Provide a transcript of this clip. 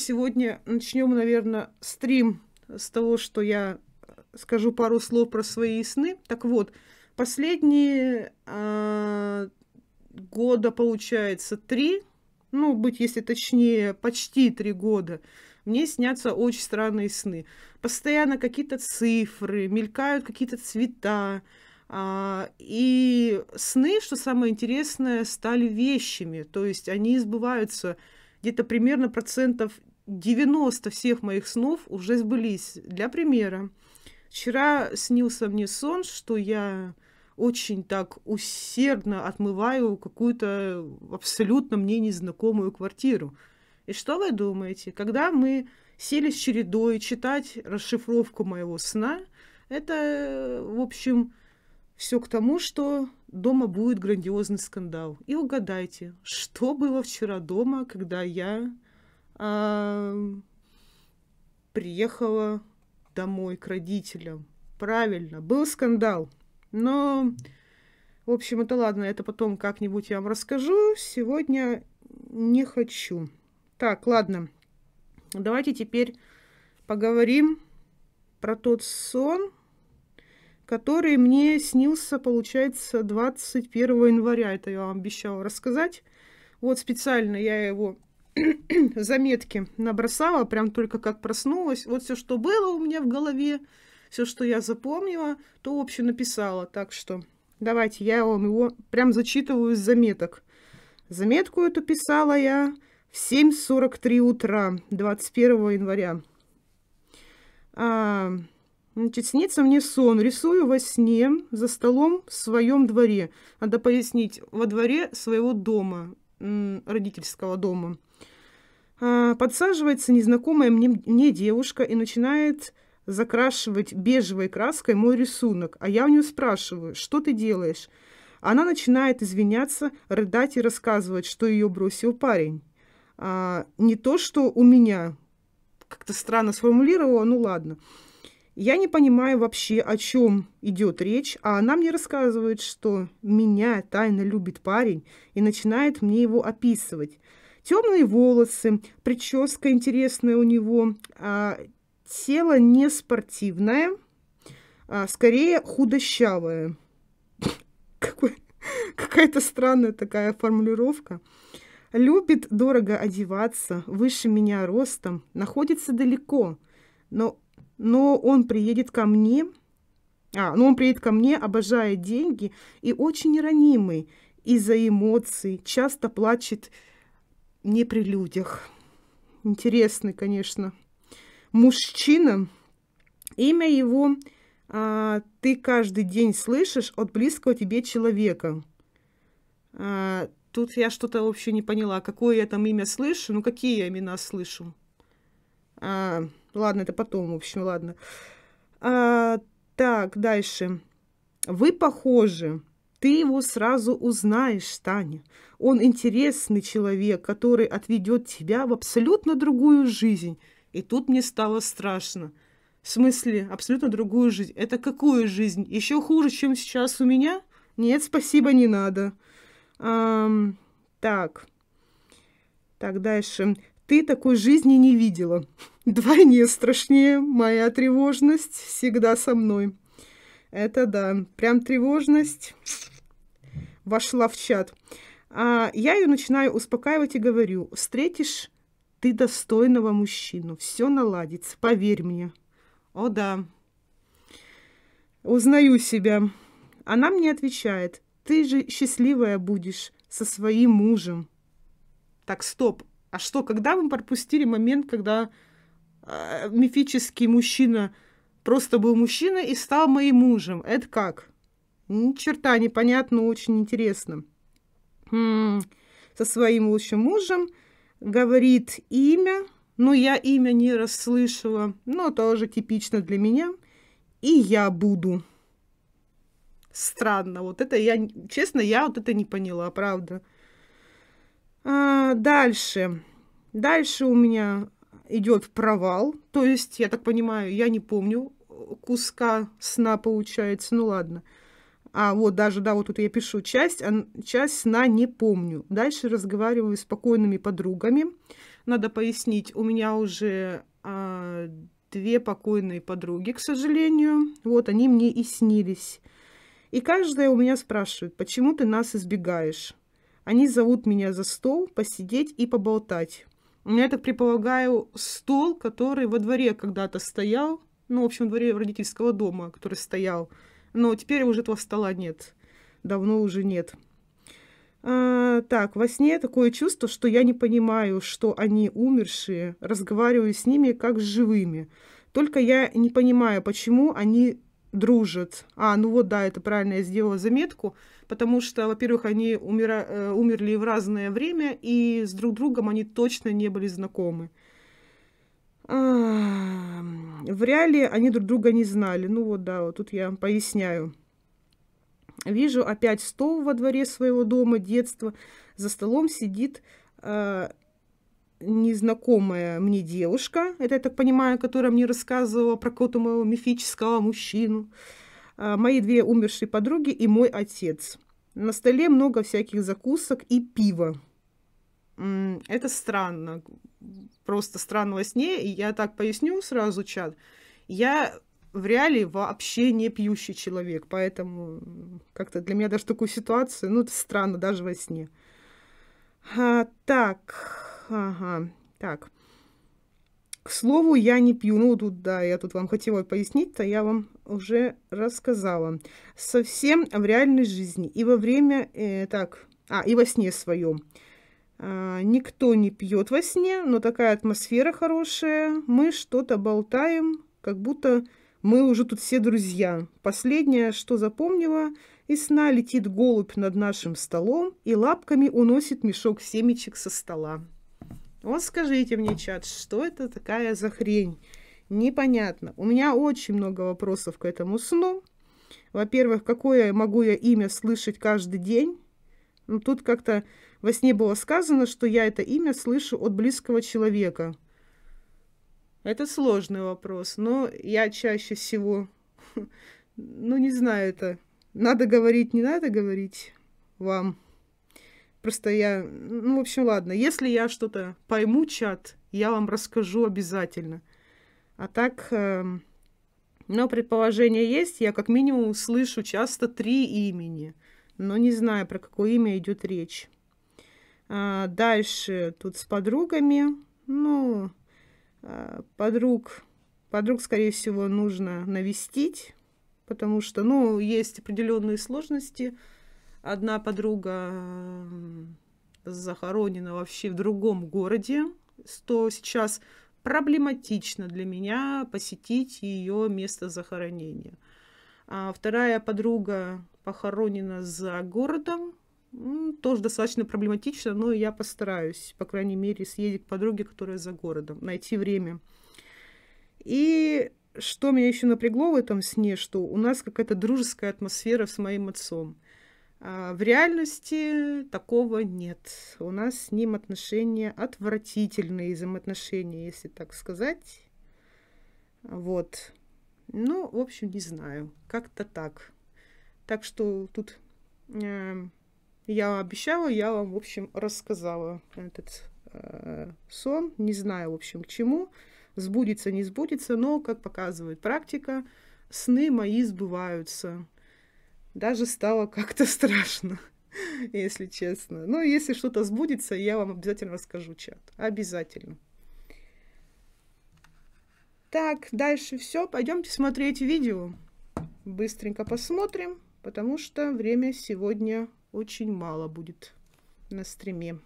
сегодня начнем, наверное, стрим с того, что я скажу пару слов про свои сны. Так вот, последние э, года, получается, три, ну, быть, если точнее, почти три года, мне снятся очень странные сны. Постоянно какие-то цифры, мелькают какие-то цвета. А, и сны, что самое интересное, стали вещами. То есть они избываются где-то примерно процентов 90 всех моих снов уже сбылись. Для примера, вчера снился мне сон, что я очень так усердно отмываю какую-то абсолютно мне незнакомую квартиру. И что вы думаете? Когда мы сели с чередой читать расшифровку моего сна, это, в общем, все к тому, что дома будет грандиозный скандал. И угадайте, что было вчера дома, когда я приехала домой к родителям. Правильно, был скандал. Но, в общем, это ладно, это потом как-нибудь я вам расскажу. Сегодня не хочу. Так, ладно. Давайте теперь поговорим про тот сон, который мне снился, получается, 21 января. Это я вам обещала рассказать. Вот специально я его заметки набросала, прям только как проснулась. Вот все, что было у меня в голове, все, что я запомнила, то общее написала. Так что давайте я вам его прям зачитываю из заметок. Заметку эту писала я в 7.43 утра 21 января. А, значит, снится мне сон. Рисую во сне за столом в своем дворе. Надо пояснить, во дворе своего дома, родительского дома. А, подсаживается незнакомая мне, мне девушка и начинает закрашивать бежевой краской мой рисунок. А я у нее спрашиваю, что ты делаешь? Она начинает извиняться, рыдать и рассказывать, что ее бросил парень. А, не то, что у меня. Как-то странно сформулировала, ну ладно. Я не понимаю вообще, о чем идет речь, а она мне рассказывает, что меня тайно любит парень и начинает мне его описывать. Темные волосы, прическа интересная у него, а, тело не спортивное, а скорее худощавое. Какая-то странная такая формулировка. Любит дорого одеваться, выше меня ростом, находится далеко, но, но он приедет ко мне, а, но он приедет ко мне, обожая деньги и очень ранимый из-за эмоций, часто плачет не при людях. Интересный, конечно, мужчина. Имя его а, ты каждый день слышишь от близкого тебе человека. А, тут я что-то вообще не поняла, какое я там имя слышу, ну какие я имена слышу. А, ладно, это потом, в общем, ладно. А, так, дальше. Вы похожи. Ты его сразу узнаешь, Таня. Он интересный человек, который отведет тебя в абсолютно другую жизнь. И тут мне стало страшно. В смысле, абсолютно другую жизнь. Это какую жизнь? Еще хуже, чем сейчас у меня? Нет, спасибо, не надо. Эм, так. Так, дальше. Ты такой жизни не видела. Двойне страшнее моя тревожность всегда со мной. Это да, прям тревожность вошла в чат. А я ее начинаю успокаивать и говорю, встретишь ты достойного мужчину, все наладится, поверь мне. О да, узнаю себя. Она мне отвечает, ты же счастливая будешь со своим мужем. Так, стоп, а что, когда мы пропустили момент, когда э, мифический мужчина Просто был мужчина и стал моим мужем. Это как? Ни черта непонятно, очень интересно. М «Хм, со своим лучшим мужем говорит имя, но ну, я имя не расслышала, но тоже типично для меня. И я буду. Странно, вот это я, честно, я вот это не поняла, правда. А, дальше. Дальше у меня идет в провал. То есть, я так понимаю, я не помню куска сна получается. Ну ладно. А вот даже, да, вот тут я пишу часть, а часть сна не помню. Дальше разговариваю с покойными подругами. Надо пояснить, у меня уже а, две покойные подруги, к сожалению. Вот они мне и снились. И каждая у меня спрашивает, почему ты нас избегаешь? Они зовут меня за стол посидеть и поболтать. Я так предполагаю, стол, который во дворе когда-то стоял, ну, в общем, во дворе родительского дома, который стоял. Но теперь уже этого стола нет. Давно уже нет. А, так, во сне такое чувство, что я не понимаю, что они умершие, разговариваю с ними как с живыми. Только я не понимаю, почему они дружат. А, ну вот да, это правильно, я сделала заметку, потому что, во-первых, они умира... Э, умерли в разное время, и с друг другом они точно не были знакомы. А... В реале они друг друга не знали. Ну вот да, вот тут я поясняю. Вижу опять стол во дворе своего дома, детства. За столом сидит э, незнакомая мне девушка, это, я так понимаю, которая мне рассказывала про какого-то моего мифического мужчину, а, мои две умершие подруги и мой отец. На столе много всяких закусок и пива. Это странно, просто странно во сне, и я так поясню сразу, чат. Я в реале вообще не пьющий человек, поэтому как-то для меня даже такую ситуацию, ну, это странно даже во сне. А, так, Ага, так. К слову, я не пью. Ну, тут, да, я тут вам хотела пояснить-то, я вам уже рассказала. Совсем в реальной жизни и во время, э, так, а, и во сне своем. А, никто не пьет во сне, но такая атмосфера хорошая. Мы что-то болтаем, как будто мы уже тут все друзья. Последнее, что запомнила, из сна летит голубь над нашим столом и лапками уносит мешок семечек со стола. Вот скажите мне, чат, что это такая за хрень? Непонятно. У меня очень много вопросов к этому сну. Во-первых, какое могу я имя слышать каждый день? Ну, тут как-то во сне было сказано, что я это имя слышу от близкого человека. Это сложный вопрос, но я чаще всего, ну, не знаю это, надо говорить, не надо говорить вам. Просто я... Ну, в общем, ладно. Если я что-то пойму, чат, я вам расскажу обязательно. А так... Э, эм, но предположение есть, я как минимум слышу часто три имени, но не знаю, про какое имя идет речь. А, дальше тут с подругами. Ну, а, подруг, подруг, скорее всего, нужно навестить, потому что, ну, есть определенные сложности Одна подруга захоронена вообще в другом городе, что сейчас проблематично для меня посетить ее место захоронения. А вторая подруга похоронена за городом, тоже достаточно проблематично, но я постараюсь, по крайней мере, съездить к подруге, которая за городом, найти время. И что меня еще напрягло в этом сне, что у нас какая-то дружеская атмосфера с моим отцом – а, в реальности такого нет. У нас с ним отношения отвратительные взаимоотношения, если так сказать. Вот. Ну, в общем, не знаю. Как-то так. Так что тут э, я обещала, я вам, в общем, рассказала этот э, сон. Не знаю, в общем, к чему. Сбудется, не сбудется, но, как показывает практика, сны мои сбываются даже стало как-то страшно, если честно. Но ну, если что-то сбудется, я вам обязательно расскажу, чат. Обязательно. Так, дальше все. Пойдемте смотреть видео. Быстренько посмотрим, потому что время сегодня очень мало будет на стриме.